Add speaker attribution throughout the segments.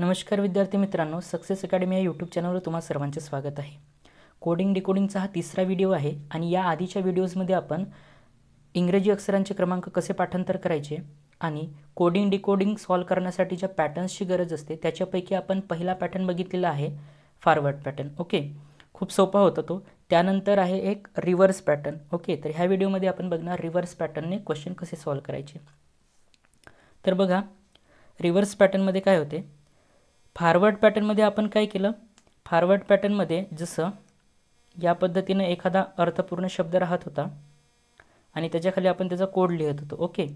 Speaker 1: नमस्कार विद्यार्थी मित्रांनो सक्सेस अकॅडमी या यूट्यूब चॅनलवर तुम्हा सर्वांचे स्वागत आहे कोडिंग डिकोडिंगचा हा तिसरा व्हिडिओ आहे आणि या आधीच्या व्हिडिओजमध्ये आपण इंग्रजी अक्षरांचे क्रमांक कसे पाठांतर करायचे आणि कोडिंग डिकोडिंग सॉल्व करण्यासाठी ज्या पॅटर्न्सची गरज असते त्याच्यापैकी आपण पहिला पॅटर्न बघितलेला आहे फॉरवर्ड पॅटर्न ओके खूप सोपा होता तो त्यानंतर आहे एक रिव्हर्स पॅटर्न ओके तर ह्या व्हिडिओमध्ये आपण बघणार रिव्हर्स पॅटर्नने क्वेश्चन कसे सॉल्व करायचे तर बघा रिव्हर्स पॅटर्नमध्ये काय होते फारवर्ड पॅटर्नमध्ये आपण काय केलं फारवर्ड पॅटर्नमध्ये जसं या पद्धतीनं एखादा अर्थपूर्ण शब्द राहत होता आणि त्याच्याखाली आपण त्याचा कोड लिहित होतो ओके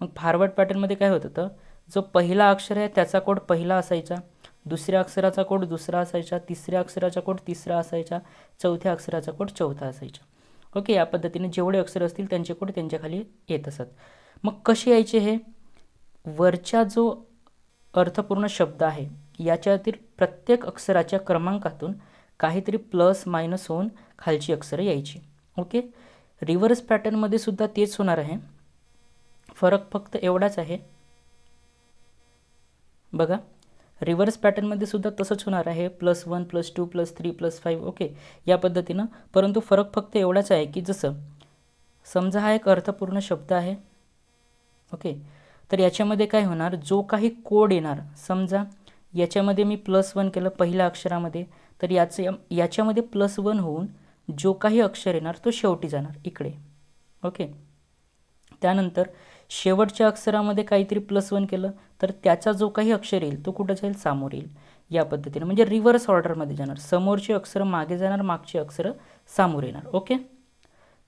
Speaker 1: मग फारवर्ड पॅटर्नमध्ये काय होत होतं जो पहिला अक्षर आहे त्याचा कोड पहिला असायचा दुसऱ्या अक्षराचा कोड दुसरा असायचा तिसऱ्या अक्षराचा कोड तिसरा असायचा चौथ्या अक्षराचा कोड चौथा असायचा ओके या पद्धतीने जेवढे अक्षर असतील त्यांचे कोड त्यांच्याखाली येत असत मग कसे यायचे हे वरचा जो अर्थपूर्ण शब्द आहे याच्यातील प्रत्येक अक्षराच्या क्रमांकातून काहीतरी प्लस मायनस होऊन खालची अक्षरं यायची ओके रिव्हर्स पॅटर्नमध्ये सुद्धा तेच होणार आहे फरक फक्त एवढाच आहे बघा रिव्हर्स पॅटर्नमध्ये सुद्धा तसंच होणार आहे plus one plus two plus three plus five okay या पद्धतीनं परंतु फरक फक्त एवढाच आहे की जसं समजा हा एक अर्थपूर्ण शब्द आहे ओके तर याच्यामध्ये काय होणार जो काही कोड येणार समजा याच्यामध्ये मी प्लस वन केलं पहिल्या अक्षरामध्ये तर याचं याच्यामध्ये प्लस वन होऊन जो काही अक्षर येणार तो शेवटी जाणार इकडे ओके त्यानंतर शेवटच्या अक्षरामध्ये काहीतरी प्लस वन केलं तर त्याचा जो काही अक्षर येईल तो कुठं जाईल समोर येईल या पद्धतीने म्हणजे रिव्हर्स ऑर्डरमध्ये जाणार समोरचे अक्षर मागे जाणार मागचे अक्षर सामोर येणार ओके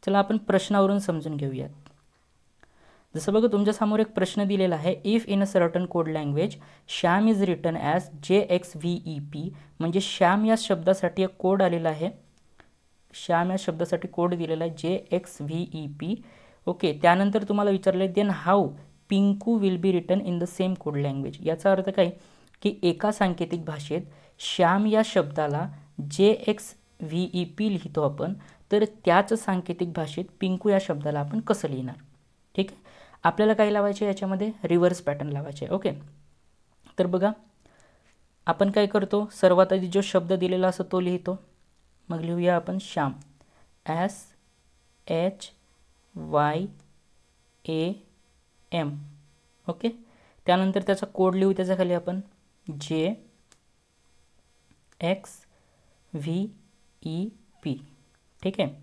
Speaker 1: चला आपण प्रश्नावरून समजून घेऊयात जसं बघा तुमच्यासमोर एक प्रश्न दिलेला आहे if in a certain code language Shyam is written as J X V E P म्हणजे श्याम या शब्दासाठी एक कोड आलेला आहे श्याम या शब्दासाठी कोड दिलेला आहे J X V E P okay त्यानंतर तुम्हाला विचारलं आहे then how Pinku will be written in the same code language याचा अर्थ काय की एका सांकेतिक भाषेत श्याम या शब्दाला जे एक्स व्ही ई पी लिहितो आपण तर त्याच सांकेतिक भाषेत पिंकू या शब्दाला आपण कसं लिहिणार ठीक आहे आपल्याला काय लावायचे याच्यामध्ये रिव्हर्स पॅटर्न लावायचे ओके तर बघा आपण काय करतो सर्वात आधी जो शब्द दिलेला असतो तो लिहितो मग लिहूया आपण Shyam S H Y A M okay त्यानंतर त्याचा कोड लिहू त्याच्या खाली आपण जे एक्स व्ही ई पी ठीक आहे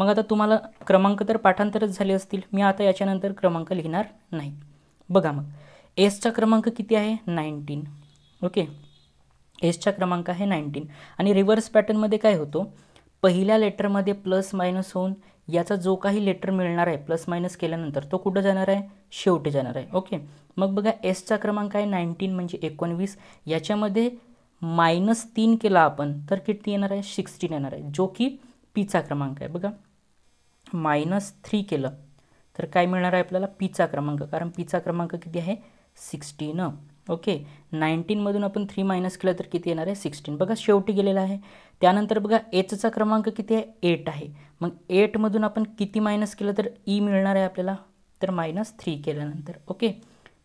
Speaker 1: मग आता तुम्हाला क्रमांक तर पाठांतरच झाले असतील मी आता याच्यानंतर क्रमांक लिहिणार नाही बघा मग एसचा क्रमांक किती आहे नाईन्टीन ओके एसचा क्रमांक आहे नाईन्टीन आणि रिव्हर्स पॅटर्नमध्ये काय होतो पहिल्या लेटरमध्ये प्लस मायनस होऊन याचा जो काही लेटर मिळणार आहे प्लस मायनस केल्यानंतर तो कुठं जाणार आहे शेवटी जाणार आहे ओके मग बघा एसचा क्रमांक आहे नाईन्टीन म्हणजे एकोणवीस याच्यामध्ये मायनस तीन केला आपण तर किती येणार आहे सिक्स्टीन येणार आहे जो की पीचा क्रमांक आहे बघा मायनस थ्री केलं तर काय मिळणार आहे आपल्याला पीचा क्रमांक कारण पीचा क्रमांक किती आहे सिक्स्टीन ओके नाईन्टीनमधून आपण थ्री मायनस केलं तर किती येणार आहे सिक्स्टीन बघा शेवटी गेलेला आहे त्यानंतर बघा एचचा क्रमांक किती आहे एट आहे मग एटमधून आपण किती मायनस केलं तर ई e मिळणार आहे आपल्याला तर मायनस थ्री केल्यानंतर ओके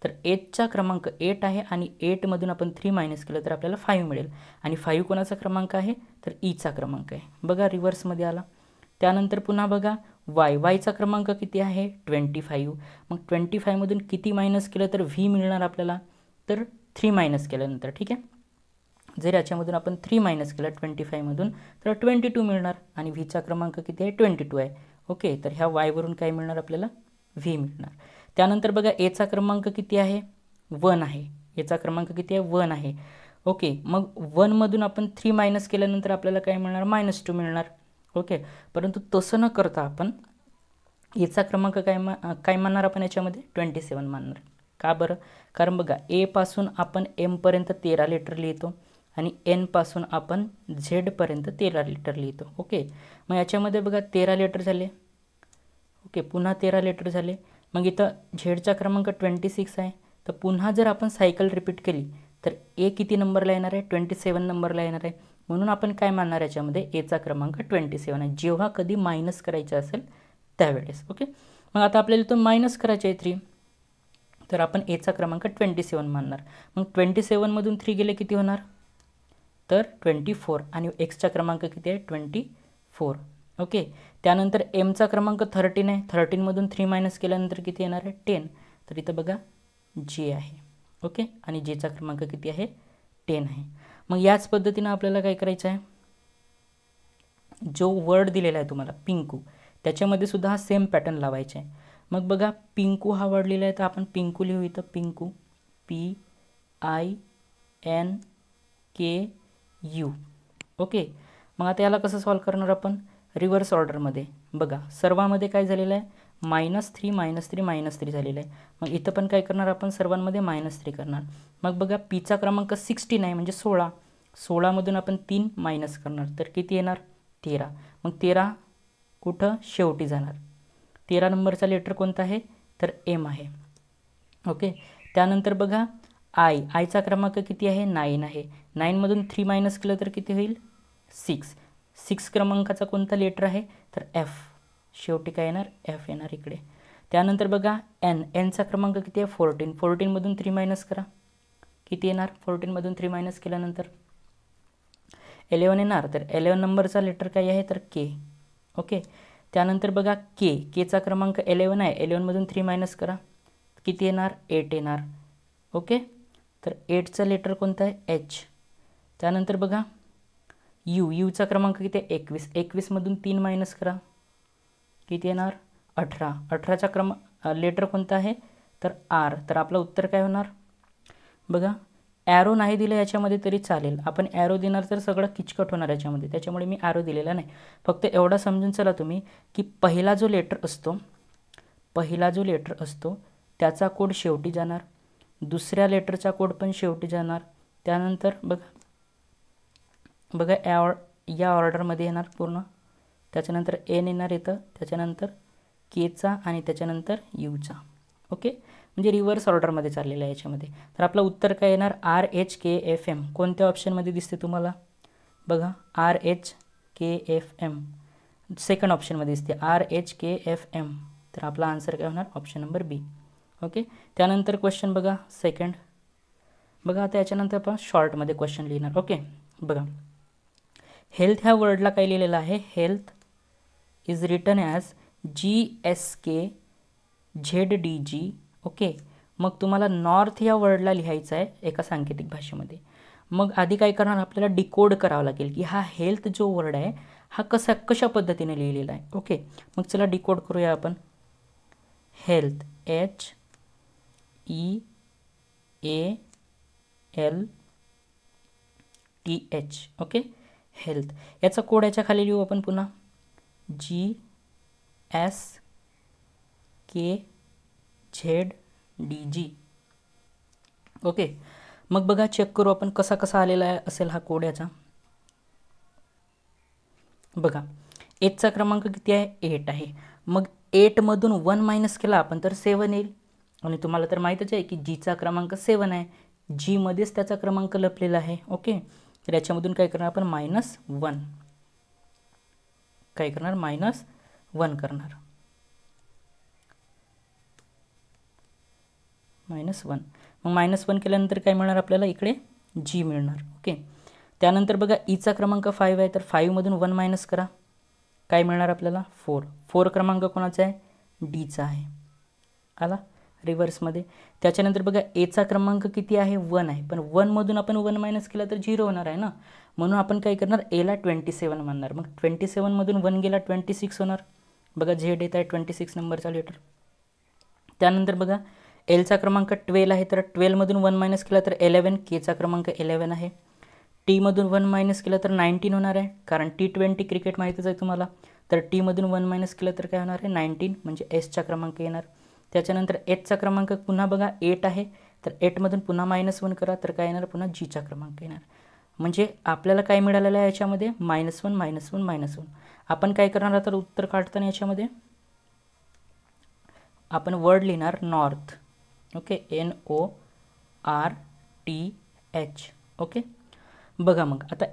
Speaker 1: तर एचचा क्रमांक एट आहे आणि एटमधून आपण थ्री मायनस केलं तर आपल्याला फाईव्ह मिळेल आणि फाईव्ह कोणाचा क्रमांक आहे तर ईचा e क्रमांक आहे बघा रिव्हर्समध्ये आला त्यानंतर पुन्हा बघा वाय वायचा क्रमांक किती आहे ट्वेंटी फाईव्ह मग ट्वेंटी फायमधून किती मायनस केलं तर व्ही मिळणार आपल्याला तर थ्री मायनस केल्यानंतर ठीक आहे जर याच्यामधून आपण थ्री मायनस केला ट्वेंटी फायमधून तर ट्वेंटी टू मिळणार आणि व्हीचा क्रमांक किती आहे ट्वेंटी टू आहे ओके तर ह्या वायवरून काय मिळणार आपल्याला व्ही मिळणार त्यानंतर बघा एचा क्रमांक किती आहे वन आहे एचा क्रमांक किती आहे वन आहे ओके मग वनमधून आपण थ्री मायनस केल्यानंतर आपल्याला काय मिळणार मायनस टू मिळणार ओके परंतु तसं न करता आपण याचा क्रमांक काय मा काय मानणार आपण याच्यामध्ये ट्वेंटी सेवन मानणार का बरं कारण बघा एपासून आपण एमपर्यंत तेरा लिटर लिहितो आणि एनपासून आपण झेडपर्यंत तेरा लिटर लिहितो ओके मग याच्यामध्ये बघा तेरा लिटर झाले ओके पुन्हा तेरा लिटर झाले मग इथं झेडचा क्रमांक ट्वेंटी सिक्स आहे तर पुन्हा जर आपण सायकल रिपीट केली तर ए किती नंबरला येणार आहे ट्वेंटी सेवन नंबरला येणार आहे म्हणून आपण काय मानणार याच्यामध्ये एचा क्रमांक ट्वेंटी सेवन आहे जेव्हा कधी मायनस करायचा असेल त्यावेळेस ओके मग आता आपल्याला तो मायनस करायचा आहे थ्री तर आपण एचा क्रमांक ट्वेंटी सेवन मानणार मग ट्वेंटी सेवनमधून थ्री गेले किती होणार तर ट्वेंटी फोर आणि एक्सचा क्रमांक किती आहे ट्वेंटी फोर ओके त्यानंतर एमचा क्रमांक थर्टीन आहे थर्टीनमधून थ्री मायनस केल्यानंतर किती येणार आहे टेन तर इथं बघा जे आहे ओके आणि जेचा क्रमांक किती आहे टेन आहे मग याच पद्धतीनं आपल्याला काय करायचं आहे जो वर्ड दिलेला आहे तुम्हाला पिंकू त्याच्यामध्ये सुद्धा हा सेम पॅटर्न लावायचा आहे मग बघा पिंकू हा वर्ड लिहिला आहे तर आपण पिंकू लिहू इथं Pinku P I N K U okay मग आता याला कसं सॉल्व करणार आपण रिव्हर्स ऑर्डरमध्ये बघा सर्वामध्ये काय झालेलं आहे minus three minus three minus three झालेलं आहे मग इथं पण काय करणार आपण सर्वांमध्ये मायनस थ्री करणार मग बघा पीचा क्रमांक सिक्स्टीन नाही म्हणजे सोळा सोळामधून आपण तीन मायनस करणार तर किती येणार तेरा मग तेरा कुठं शेवटी जाणार तेरा नंबरचा लेटर कोणता आहे तर एम आहे ओके त्यानंतर बघा आय आयचा क्रमांक किती आहे नाईन आहे नाईनमधून थ्री मायनस केलं तर किती होईल सिक्स सिक्स क्रमांकाचा कोणता लेटर आहे तर एफ शेवटी काय येणार एफ येणार इकडे त्यानंतर बघा एन एनचा क्रमांक किती आहे फोर्टीन फोर्टीनमधून थ्री मायनस करा किती येणार फोर्टीनमधून थ्री मायनस केल्यानंतर एलेवन येणार तर एलेवन नंबरचा लेटर काय आहे तर के ओके त्यानंतर बघा के केचा क्रमांक एलेवन आहे एलेवनमधून थ्री मायनस करा किती येणार एट येणार ओके तर एटचा लेटर कोणता आहे एच त्यानंतर बघा यू यूचा क्रमांक किती आहे एकवीस एकवीसमधून तीन मायनस करा किती येणार अठरा अठराचा क्रम लेटर कोणता आहे तर आर तर आपलं उत्तर काय होणार बघा ॲरो नाही दिलं याच्यामध्ये तरी चालेल आपण ॲरो देणार तर सगळं किचकट होणार याच्यामध्ये त्याच्यामुळे मी ॲरो दिलेला नाही फक्त एवढा समजून चला तुम्ही की पहिला जो लेटर असतो पहिला जो लेटर असतो त्याचा कोड शेवटी जाणार दुसऱ्या लेटरचा कोड पण शेवटी जाणार त्यानंतर बघा बघा या ऑ या ऑर्डरमध्ये येणार पूर्ण त्याच्यानंतर एन येणार येतं त्याच्यानंतर केचा आणि त्याच्यानंतर यूचा ओके म्हणजे रिव्हर्स ऑर्डरमध्ये चाललेलं आहे याच्यामध्ये तर आपलं उत्तर काय येणार R H K F M कोणत्या ऑप्शनमध्ये दिसते तुम्हाला बघा R H K F M second ऑप्शनमध्ये दिसते R H K F M तर आपला आन्सर काय होणार ऑप्शन नंबर बी ओके त्यानंतर क्वेश्चन बघा सेकंड बघा आता याच्यानंतर आपण शॉर्टमध्ये क्वेश्चन लिहिणार ओके बघा हेल्थ ह्या वर्डला काय लिहिलेलं आहे health is written as D G okay मग तुम्हाला नॉर्थ या वर्डला लिहायचं आहे एका सांकेतिक भाषेमध्ये मग आधी काय करणार आपल्याला डिकोड करावं लागेल की हा हेल्थ जो वर्ड आहे हा कसा कशा पद्धतीने लिहिलेला आहे ओके मग चला डिकोड करूया आपण health H E A L T H okay health याचा कोड याच्या खाली लिहू आपण पुन्हा G S K Z D G okay मग बघा चेक करू आपण कसा कसा आलेला आहे असेल हा कोड याचा बघा एटचा क्रमांक किती आहे एट आहे मग एटमधून वन मायनस केला आपण तर सेवन येईल आणि तुम्हाला तर माहीतच आहे की जीचा क्रमांक सेवन आहे जीमध्येच त्याचा क्रमांक लपलेला आहे ओके तर याच्यामधून काय करणार आपण मायनस वन काय करणार मायनस वन करणार मायनस वन मग मायनस वन केल्यानंतर काय मिळणार आपल्याला इकडे जी मिळणार ओके त्यानंतर बघा ईचा e क्रमांक फाईव्ह आहे तर फाईव्हमधून वन मायनस करा काय मिळणार आपल्याला फोर फोर क्रमांक कोणाचा आहे डीचा आहे आला रिव्हर्समध्ये त्याच्यानंतर बघा एचा क्रमांक किती आहे वन आहे पण वनमधून आपण वन मायनस केला तर झिरो होणार आहे ना म्हणून आपण काय करणार एला ट्वेंटी सेवन म्हणणार मग ट्वेंटी सेवनमधून वन गेला ट्वेंटी सिक्स होणार बघा झेड येत आहे ट्वेंटी सिक्स नंबरचा लेटर त्यानंतर बघा एलचा क्रमांक ट्वेल आहे तर ट्वेल्वमधून वन मायनस केला तर एलेवन केचा क्रमांक एलेवन आहे टीमधून वन मायनस केला तर नाईन्टीन होणार आहे कारण टी ट्वेंटी क्रिकेट माहितीच आहे तुम्हाला तर टीमधून वन मायनस केलं तर काय होणार आहे नाईन्टीन म्हणजे एसचा क्रमांक येणार त्याच्यानंतर एचचा क्रमांक पुन्हा बघा एट आहे तर एटमधून पुन्हा मायनस वन करा तर काय येणार पुन्हा जीचा क्रमांक येणार म्हणजे आपल्याला काय मिळालेलं आहे याच्यामध्ये minus one minus one minus one आपण काय करणार तर उत्तर काढताना याच्यामध्ये आपण वर्ड लिहिणार north okay N O R T H okay बघा मग आता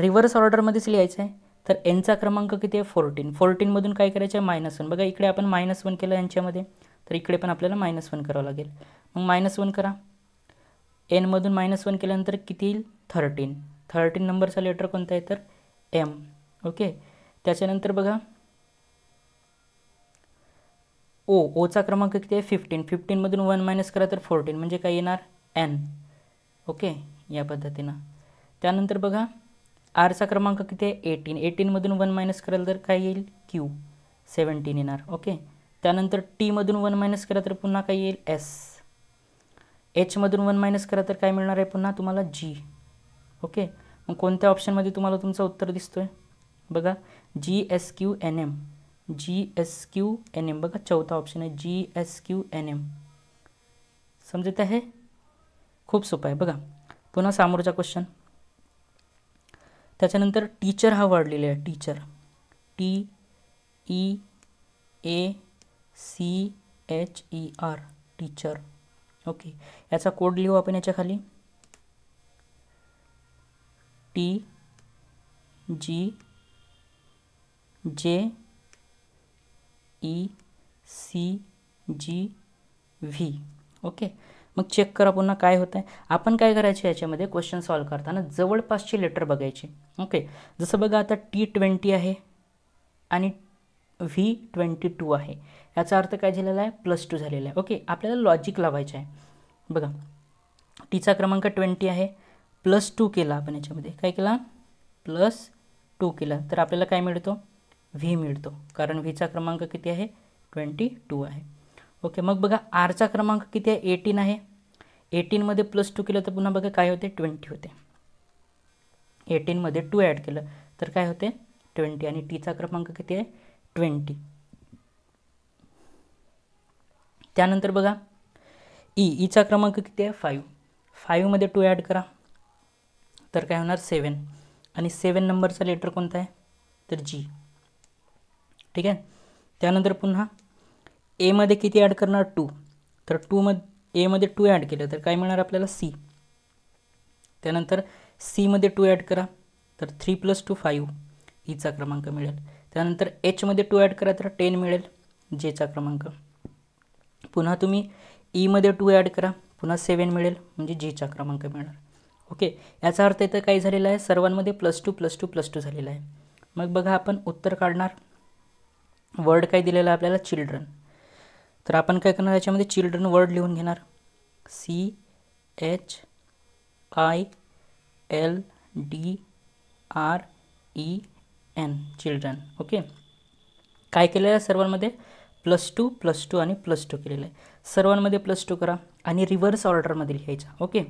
Speaker 1: रिव्हर्स ऑर्डरमध्येच लिहायचं आहे तर एनचा क्रमांक किती आहे फोर्टीन फोर्टीनमधून काय करायचं आहे मायनस वन बघा इकडे आपण मायनस वन केलं यांच्यामध्ये तर इकडे पण आपल्याला मायनस वन करावं लागेल मग मायनस वन करा एनमधून मायनस वन केल्यानंतर किती येईल थर्टीन थर्टीन नंबरचा लेटर कोणता आहे तर एम ओके त्याच्यानंतर बघा ओ ओचा क्रमांक किती आहे फिफ्टीन फिफ्टीनमधून वन मायनस करा तर फोर्टीन म्हणजे काय येणार एन ओके या पद्धतीनं त्यानंतर बघा आरचा क्रमांक किती आहे एटीन एटीनमधून वन मायनस कराल तर काय येईल क्यू सेवन्टीन येणार ओके त्यानंतर टीमधून वन मायनस करा तर पुन्हा काय येईल एस एचमधून वन मायनस करा तर काय मिळणार आहे पुन्हा तुम्हाला जी ओके मग कोणत्या ऑप्शनमध्ये तुम्हाला तुमचं उत्तर दिसतो आहे बघा G S Q N M G S Q N M बघा चौथा ऑप्शन आहे G S Q N M समजत आहे खूप सोपं आहे बघा पुन्हा सामोरचा क्वेश्चन त्याच्यानंतर टीचर हा वर्ड आहे teacher T E A C H E R teacher okay याचा कोड लिहू आपण याच्या खाली T G J E e, C G V okay मग चेक करा पुन्हा काय होतं आहे आपण काय करायचे याच्यामध्ये क्वेश्चन सॉल्व करताना जवळपासचे लेटर बघायचे ओके जसं बघा आता टी ट्वेंटी आहे आणि व्ही ट्वेंटी टू आहे याचा अर्थ काय झालेला आहे प्लस टू झालेला आहे ओके आपल्याला लॉजिक लावायचं आहे बघा टीचा क्रमांक ट्वेंटी आहे प्लस टू केला आपण याच्यामध्ये काय केला प्लस टू केला तर आपल्याला काय मिळतो व्ही मिळतो कारण व्हीचा क्रमांक किती आहे ट्वेंटी टू आहे ओके मग बघा आरचा क्रमांक किती आहे एटीन आहे एटीनमध्ये प्लस टू केलं तर पुन्हा बघा काय होते ट्वेंटी होते एटीनमध्ये टू ॲड केलं तर काय होते ट्वेंटी आणि टीचा क्रमांक किती आहे ट्वेंटी त्यानंतर बघा ई ईचा क्रमांक किती आहे फाईव्ह फाईव्हमध्ये टू ॲड करा तर काय होणार सेवन आणि सेवन नंबरचा लेटर कोणता आहे तर जी ठीक आहे त्यानंतर पुन्हा एमध्ये किती ॲड करणार टू तर टू एमध्ये टू ॲड केलं तर काय मिळणार आपल्याला सी त्यानंतर सीमध्ये टू ॲड करा तर थ्री प्लस टू फाईव्ह ईचा क्रमांक मिळेल त्यानंतर एचमध्ये टू ॲड करा तर टेन मिळेल जेचा क्रमांक पुन्हा तुम्ही ईमध्ये टू ॲड करा पुन्हा सेवन मिळेल म्हणजे जीचा क्रमांक मिळणार ओके याचा अर्थ इथं काय झालेला आहे सर्वांमध्ये plus two plus two plus two झालेला आहे मग बघा आपण उत्तर काढणार वर्ड काय दिलेलं आहे आपल्याला चिल्ड्रन तर आपण काय करणार याच्यामध्ये चिल्ड्रन वर्ड लिहून घेणार C H I L D R E N children okay काय केलेलं आहे सर्वांमध्ये प्लस टू प्लस टू आणि प्लस टू केलेलं आहे सर्वांमध्ये प्लस टू करा आणि रिव्हर्स ऑर्डरमध्ये लिहायचा ओके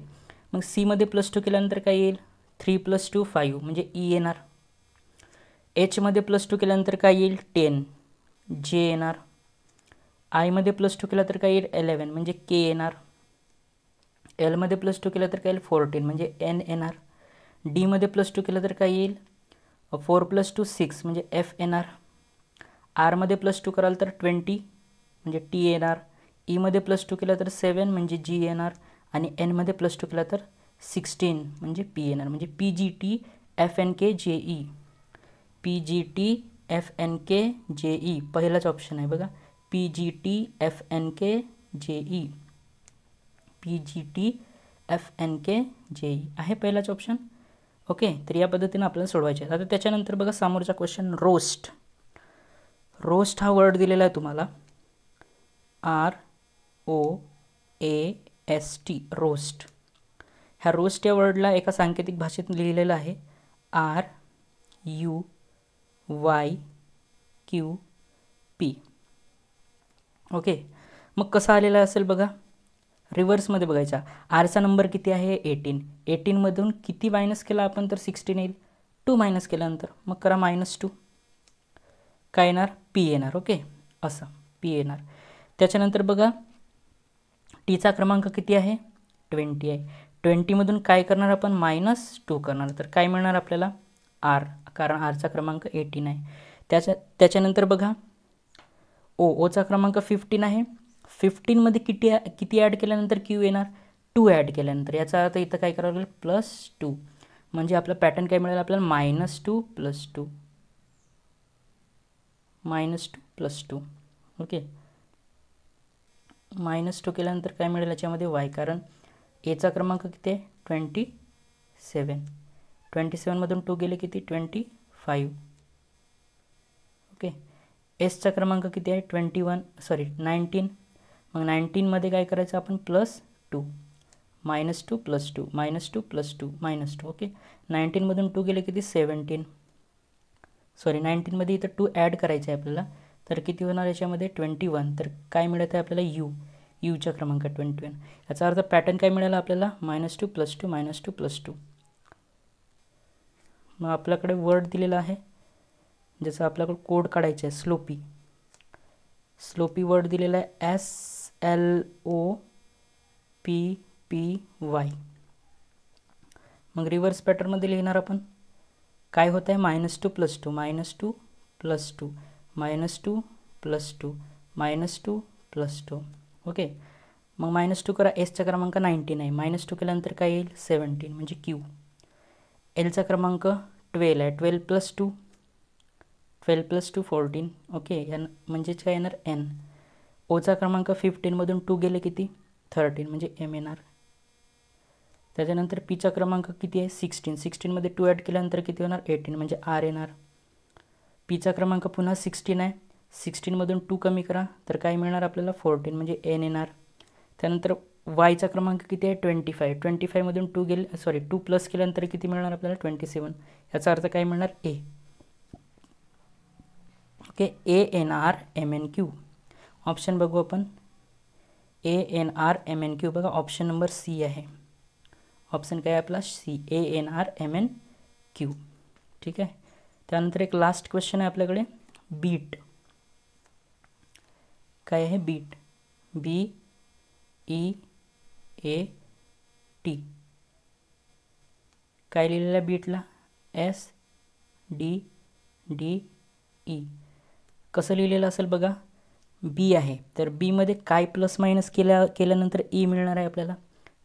Speaker 1: मग सीमध्ये प्लस टू केल्यानंतर काय येईल थ्री प्लस टू फाईव्ह म्हणजे ई येणार एचमध्ये प्लस टू केल्यानंतर काय येईल टेन जे येणार आयमध्ये प्लस टू केला तर काय येईल एलेवन म्हणजे के येणार एलमध्ये प्लस टू केला तर काय येईल फोर्टीन म्हणजे एन येणार डीमध्ये प्लस टू केलं तर काय येईल फोर प्लस टू सिक्स म्हणजे एफ येणार आरमध्ये प्लस टू कराल तर ट्वेंटी म्हणजे टी येणार ईमध्ये प्लस टू केलं तर सेवन म्हणजे जी येणार आणि एनमध्ये प्लस टू केला तर सिक्स्टीन म्हणजे पी येणार म्हणजे P G T F N K J E P G T F N K J E पहिलाच ऑप्शन आहे बघा P G T F N K J E P G T F N K J E आहे पहिलाच option okay तर या पद्धतीनं आपल्याला सोडवायचे आहे आता त्याच्यानंतर बघा समोरचा क्वेश्चन रोस्ट रोस्ट हा वर्ड दिलेला आहे तुम्हाला R O A S T roast ह्या रोस्ट या वर्डला एका सांकेतिक भाषेत लिहिलेलं आहे R U Y Q P okay मग कसा आलेला असेल बघा रिव्हर्समध्ये बघायचा आरचा नंबर किती आहे एटीन एटीनमधून किती मायनस केला आपण तर सिक्स्टीन येईल टू मायनस केल्यानंतर मग करा मायनस टू काय येणार पी येणार ओके असं पी येणार त्याच्यानंतर बघा टीचा क्रमांक किती आहे ट्वेंटी आहे ट्वेंटीमधून काय करणार आपण मायनस टू करणार तर काय मिळणार आपल्याला आर कारण आरचा क्रमांक एटीन आहे त्याच्या त्याच्यानंतर बघा ओ ओचा क्रमांक फिफ्टीन आहे फिफ्टीनमध्ये किती किती ॲड केल्यानंतर क्यू येणार टू ॲड केल्यानंतर याचा अर्थ इथं काय करावं लागेल प्लस टू म्हणजे आपला पॅटर्न काय मिळेल आपल्याला minus two plus two minus two plus two okay minus two केल्यानंतर काय मिळेल याच्यामध्ये वाय कारण एचा क्रमांक किती आहे ट्वेंटी सेवन ट्वेंटी सेवनमधून टू गेले किती ट्वेंटी फाईव्ह ओके एसचा क्रमांक किती आहे ट्वेंटी वन सॉरी नाईन्टीन मग नाईन्टीनमध्ये काय करायचं आपण plus two minus two plus two minus two plus two minus two okay नाईन्टीनमधून टू गेले किती सेवन्टीन सॉरी नाईन्टीनमध्ये इथं टू ॲड करायचं आहे आपल्याला तर किती होणार याच्यामध्ये ट्वेंटी वन तर काय मिळत आहे आपल्याला यू यूच्या क्रमांक ट्वेंटी वन याचा अर्थ पॅटर्न काय मिळाला आपल्याला minus two plus two minus two plus two मग आपल्याकडे वर्ड दिलेला आहे जसं आपल्याकडे कोड काढायचा आहे स्लोपी स्लोपी वर्ड दिलेला आहे S L O P P Y मग रिव्हर्स पॅटर्नमध्ये लिहिणार आपण काय होत आहे minus two plus two minus two plus two minus two plus two minus two plus two okay मग मायनस टू करा एसचा क्रमांक नाईन्टीन आहे मायनस टू केल्यानंतर काय येईल सेवन्टीन म्हणजे क्यू एलचा क्रमांक ट्वेल आहे twelve plus two twelve plus two fourteen okay यान म्हणजेच काय येणार एन ओचा क्रमांक फिफ्टीनमधून टू गेले किती थर्टीन म्हणजे एम येणार त्याच्यानंतर पीचा क्रमांक किती आहे सिक्स्टीन सिक्स्टीनमध्ये टू ॲड केल्यानंतर किती होणार एटीन म्हणजे आर येणार पीचा क्रमांक पुन्हा सिक्स्टीन आहे सिक्स्टीनमधून टू कमी करा तर काय मिळणार आपल्याला फोर्टीन म्हणजे एन येणार त्यानंतर वायचा क्रमांक किती आहे ट्वेंटी फाय ट्वेंटी फायमधून टू गेले सॉरी टू प्लस केल्यानंतर किती मिळणार आपल्याला ट्वेंटी सेवन याचा अर्थ काय मिळणार A okay A N R M N Q option बघू आपण A N R M N Q बघा ऑप्शन नंबर सी आहे ऑप्शन काय आहे आपला C A N R M N Q ठीक आहे त्यानंतर एक लास्ट क्वेश्चन आहे आपल्याकडे बीट काय आहे beat B E A T काय लिहिलेलं आहे बीटला एस डी डी ई कसं लिहिलेलं असेल बघा बी आहे तर बीमध्ये काय प्लस मायनस केल्या केल्यानंतर ई e मिळणार आहे आपल्याला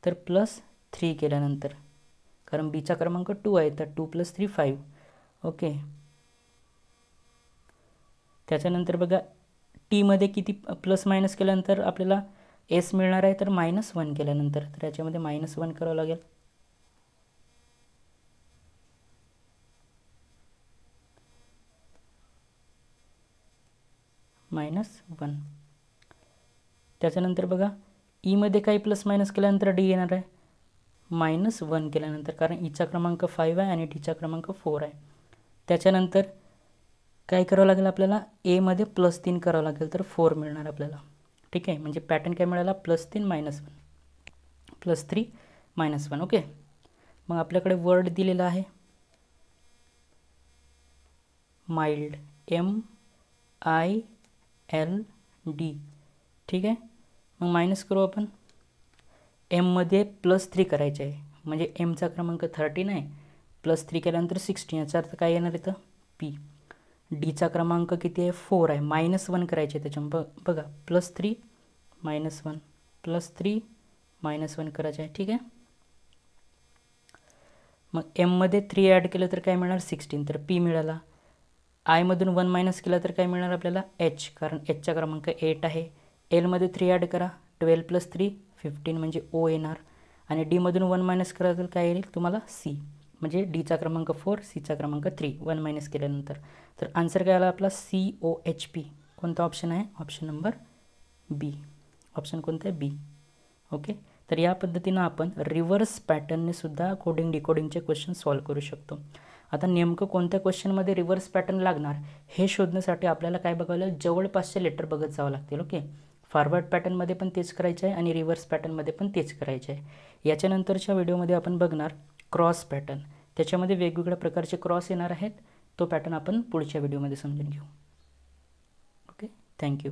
Speaker 1: तर प्लस थ्री केल्यानंतर कारण बीचा क्रमांक टू आहे तर two plus three five okay त्याच्यानंतर बघा टीमध्ये किती प्लस मायनस केल्यानंतर आपल्याला एस मिळणार आहे तर मायनस वन केल्यानंतर तर याच्यामध्ये मायनस वन करावं लागेल मायनस वन त्याच्यानंतर बघा ईमध्ये e काही प्लस मायनस केल्यानंतर डी येणार आहे मायनस वन के कारण ईचा e क्रमांक फाइव है आणि डीचा क्रमांक फोर आहे त्याच्यानंतर काय लगे अपने ए एमध्ये प्लस तीन कराव लगे तो फोर मिळणार अपने ठीक है म्हणजे पॅटर्न काय मिळाला प्लस तीन minus one plus three minus one okay मग आपल्याकडे वर्ड दिलेला है mild M I L D ठीक है मग मायनस करूँ अपन एममध्ये प्लस थ्री करायचे आहे म्हणजे एमचा क्रमांक थर्टीन आहे प्लस थ्री केल्यानंतर सिक्स्टीन याचा अर्थ काय येणार इथं पी डीचा क्रमांक किती आहे फोर आहे मायनस वन आहे त्याच्या ब बघा plus three minus one plus three minus one करायचं आहे ठीक आहे मग एममध्ये थ्री ॲड केलं तर काय मिळणार सिक्स्टीन तर पी मिळाला आयमधून वन मायनस केला तर काय मिळणार आपल्याला एच कारण एचचा क्रमांक एट आहे एलमध्ये थ्री ॲड करा ट्वेल्व प्लस थ्री फिफ्टीन म्हणजे ओ येणार आणि डीमधून वन मायनस करा तर काय येईल तुम्हाला सी म्हणजे डीचा क्रमांक फोर सीचा क्रमांक थ्री वन मायनस केल्यानंतर तर आन्सर काय आला आपला सी ओ एच पी कोणता ऑप्शन आहे ऑप्शन नंबर बी ऑप्शन कोणता आहे बी ओके तर या पद्धतीनं आपण रिव्हर्स पॅटर्नने सुद्धा कोडिंग डिकोडिंगचे क्वेश्चन सॉल्व करू शकतो आता नेमकं कोणत्या क्वेश्चनमध्ये रिव्हर्स पॅटर्न लागणार हे शोधण्यासाठी आपल्याला काय बघावं लागेल जवळपासचे लेटर बघत जावं लागतील ओके फॉरवर्ड पॅटर्नमध्ये पण तेच करायचं आहे आणि रिव्हर्स पॅटर्नमध्ये पण तेच करायचं आहे याच्यानंतरच्या व्हिडिओमध्ये आपण बघणार क्रॉस पॅटर्न त्याच्यामध्ये वेगवेगळ्या प्रकारचे क्रॉस येणार आहेत तो पॅटर्न आपण पुढच्या व्हिडिओमध्ये समजून घेऊ ओके थँक्यू